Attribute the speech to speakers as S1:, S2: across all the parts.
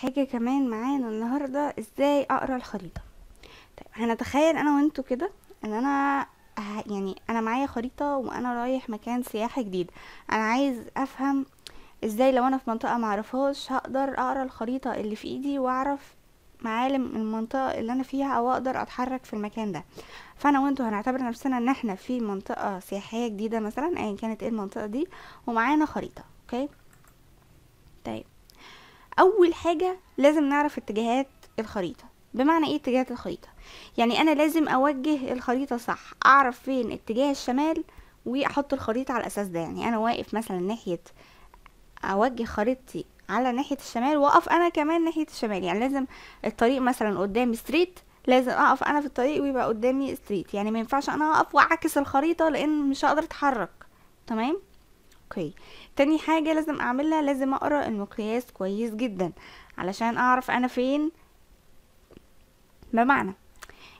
S1: حاجة كمان معانا النهاردة ازاي اقرا الخريطة طيب هنتخيل انا وانتوا كده ان انا يعني انا معايا خريطة وانا رايح مكان سياحي جديد انا عايز افهم ازاي لو انا في منطقة معرفهاش هقدر اقرا الخريطة اللي في ايدي واعرف معالم المنطقة اللي انا فيها او اقدر اتحرك في المكان ده فانا وانتوا هنعتبر نفسنا ان احنا في منطقة سياحية جديدة مثلا ايا كانت ايه المنطقة دي ومعانا خريطة اوكي طيب اول حاجه لازم نعرف اتجاهات الخريطه بمعنى ايه اتجاهات الخريطه يعني انا لازم اوجه الخريطه صح اعرف فين اتجاه الشمال واحط الخريطه على الاساس ده يعني انا واقف مثلا ناحيه اوجه خريطتي على ناحيه الشمال واقف انا كمان ناحيه الشمال يعني لازم الطريق مثلا قدامي ستريت لازم اقف انا في الطريق ويبقى قدامي ستريت يعني ما ينفعش انا اقف واعكس الخريطه لان مش هقدر اتحرك تمام اوكي تاني حاجة لازم اعملها لازم اقرا المقياس كويس جدا علشان اعرف انا فين بمعنى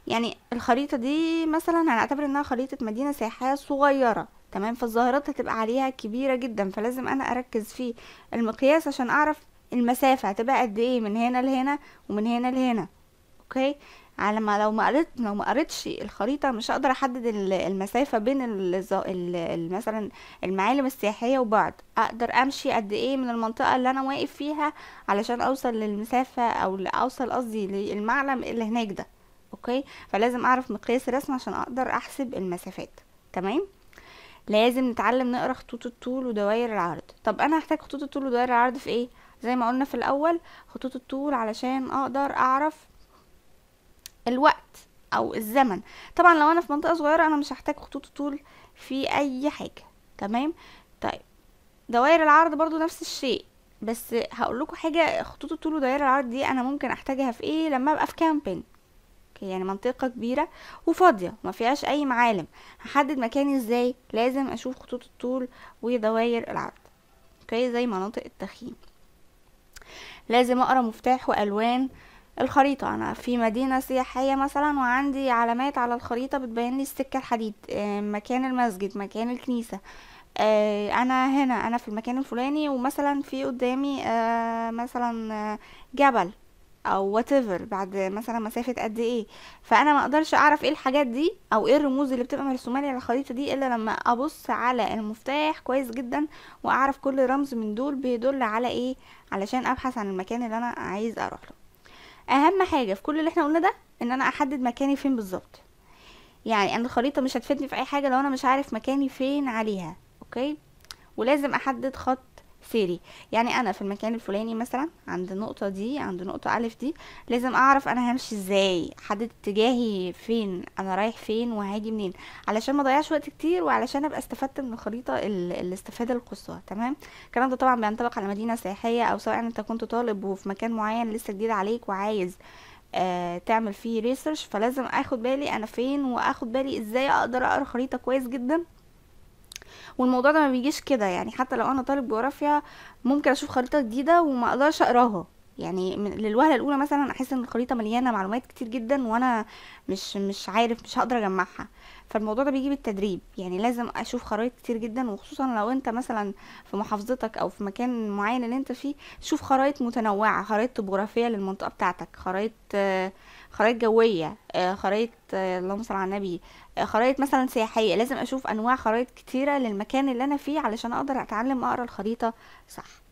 S1: يعني الخريطة دي مثلا هنعتبر انها خريطة مدينة سياحية صغيرة تمام فالظاهرات هتبقى عليها كبيرة جدا فلازم انا اركز في المقياس عشان اعرف المسافة هتبقى قد ايه من هنا لهنا ومن هنا لهنا اوكي على ما لو ما قريت لو ما قريتش الخريطه مش هقدر احدد المسافه بين ال مثلا المعالم السياحيه وبعض اقدر امشي قد ايه من المنطقه اللي انا واقف فيها علشان اوصل للمسافه او اوصل قصدي للمعلم اللي هناك ده اوكي فلازم اعرف مقياس الرسم عشان اقدر احسب المسافات تمام لازم نتعلم نقرا خطوط الطول ودوائر العرض طب انا هحتاج خطوط الطول ودوائر العرض في ايه زي ما قلنا في الاول خطوط الطول علشان اقدر اعرف الوقت او الزمن طبعا لو انا في منطقه صغيره انا مش هحتاج خطوط طول في اي حاجه تمام طيب دوائر العرض برضو نفس الشيء بس هقول لكم حاجه خطوط الطول ودوائر العرض دي انا ممكن احتاجها في ايه لما ابقى في كامبين يعني منطقة كبيرة وفاضية وما فيهاش أي معالم هحدد مكاني ازاي لازم أشوف خطوط الطول ودوائر العرض اوكي زي مناطق التخييم لازم أقرأ مفتاح وألوان الخريطة أنا في مدينة سياحية مثلا وعندي علامات على الخريطة بتبين لي السكة الحديد آه، مكان المسجد مكان الكنيسة آه، أنا هنا أنا في المكان الفلاني ومثلا في قدامي آه، مثلا جبل او whatever بعد مثلا مسافة قد ايه فانا ما اقدرش اعرف ايه الحاجات دي او ايه الرموز اللي بتبقى مرسومة لي على الخريطة دي الا لما ابص على المفتاح كويس جدا واعرف كل رمز من دول بيدل على ايه علشان ابحث عن المكان اللي انا عايز اروح له اهم حاجه في كل اللي احنا قلنا ده ان انا احدد مكاني فين بالظبط يعني انا الخريطه مش هتفيدني في اي حاجه لو انا مش عارف مكاني فين عليها اوكي ولازم احدد خط سيري يعني انا في المكان الفلاني مثلا عند النقطة دي عند نقطة الف دي لازم اعرف انا همشي ازاي حدد اتجاهي فين انا رايح فين وهاجي منين علشان ما اضيعش وقت كتير وعلشان ابقى استفدت من الخريطة الاستفادة القصوى تمام الكلام ده طبعا بينطبق على مدينة سياحية او سواء انت كنت طالب وفي مكان معين لسه جديد عليك وعايز آه تعمل فيه ريسيرش فلازم اخد بالي انا فين واخد بالي ازاي اقدر اقرا خريطه كويس جدا والموضوع ده ما بيجيش كده يعني حتى لو انا طالب جغرافيا ممكن اشوف خريطه جديده وما اقدرش اقراها يعني للوهله الاولى مثلا احس ان الخريطه مليانه معلومات كتير جدا وانا مش مش عارف مش هقدر اجمعها فالموضوع ده بيجي بالتدريب يعني لازم اشوف خرايط كتير جدا وخصوصا لو انت مثلا في محافظتك او في مكان معين اللي انت فيه شوف خرايط متنوعه خرايط طبوغرافيه للمنطقه بتاعتك خرايط خرايط جويه خرايط اللهم صل على النبي خرايط مثلا سياحيه لازم اشوف انواع خرايط كتيره للمكان اللي انا فيه علشان اقدر اتعلم اقرا الخريطه صح